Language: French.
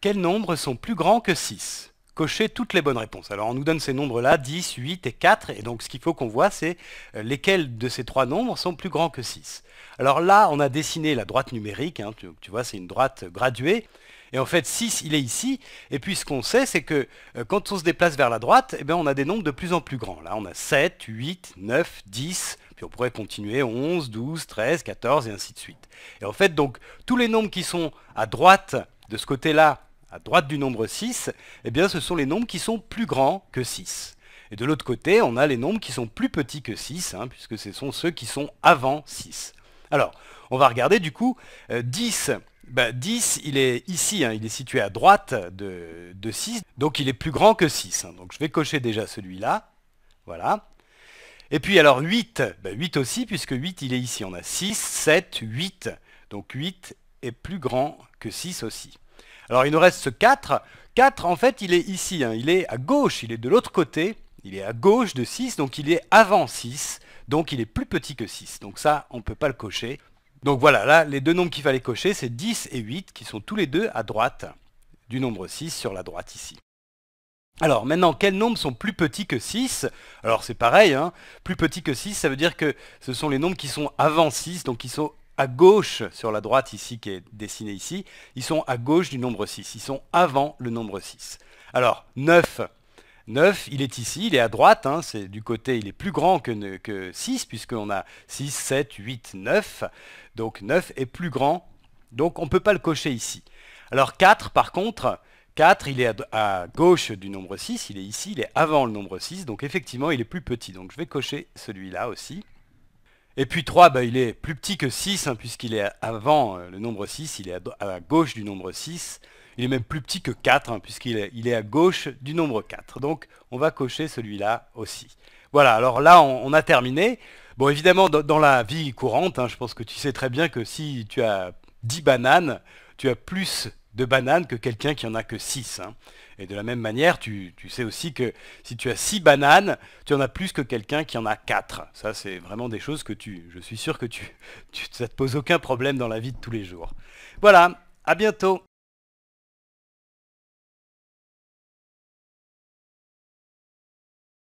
Quels nombres sont plus grands que 6 Cochez toutes les bonnes réponses. Alors on nous donne ces nombres-là, 10, 8 et 4, et donc ce qu'il faut qu'on voit, c'est euh, lesquels de ces trois nombres sont plus grands que 6. Alors là, on a dessiné la droite numérique, hein, tu, vois, c'est une droite graduée, et en fait, 6, il est ici. Et puis ce qu'on sait, c'est que euh, quand on se déplace vers la droite, eh ben, on a des nombres de plus en plus grands. Là, on a 7, 8, 9, 10, puis on pourrait continuer 11, 12, 13, 14, et ainsi de suite. Et en fait, donc, tous les nombres qui sont à droite de ce côté-là, à droite du nombre 6, eh bien ce sont les nombres qui sont plus grands que 6. Et de l'autre côté, on a les nombres qui sont plus petits que 6, hein, puisque ce sont ceux qui sont avant 6. Alors, on va regarder du coup 10. Euh, 10, ben, il est ici, hein, il est situé à droite de, 6, donc il est plus grand que 6. Hein. donc je vais cocher déjà celui-là. Voilà. Et puis alors 8, 8 ben, aussi, puisque 8 il est ici. On a 6, 7, 8. Donc 8 est plus grand que 6 aussi. Alors il nous reste ce 4. 4, en fait, il est ici, hein. il est à gauche, il est de l'autre côté, il est à gauche de 6, donc il est avant 6, donc il est plus petit que 6. Donc ça, on ne peut pas le cocher. Donc voilà, là, les deux nombres qu'il fallait cocher, c'est 10 et 8, qui sont tous les deux à droite du nombre 6 sur la droite ici. Alors maintenant, quels nombres sont plus petits que 6 Alors c'est pareil, hein. plus petit que 6, ça veut dire que ce sont les nombres qui sont avant 6, donc qui sont à gauche sur la droite ici qui est dessinée ici, ils sont à gauche du nombre 6, ils sont avant le nombre 6. Alors 9, 9 il est ici, il est à droite, hein. c'est du côté, il est plus grand que, 6 puisqu'on a 6, 7, 8, 9, donc 9 est plus grand, donc on ne peut pas le cocher ici. Alors 4 par contre, 4, il est à, gauche du nombre 6, il est ici, il est avant le nombre 6, donc effectivement il est plus petit. Donc je vais cocher celui-là aussi. Et puis 3, bah, il est plus petit que 6, hein, puisqu'il est avant euh, le nombre 6, il est à, gauche du nombre 6. Il est même plus petit que 4, hein, puisqu'il est, il est à gauche du nombre 4. Donc on va cocher celui-là aussi. Voilà, alors là, on, a terminé. Bon, évidemment, dans, la vie courante, hein, je pense que tu sais très bien que si tu as 10 bananes, tu as plus de bananes que quelqu'un qui en a que 6. Hein. Et de la même manière, tu, sais aussi que si tu as 6 bananes, tu en as plus que quelqu'un qui en a 4. Ça, c'est vraiment des choses que tu... Je suis sûr que tu, tu, ça te pose aucun problème dans la vie de tous les jours. Voilà, à bientôt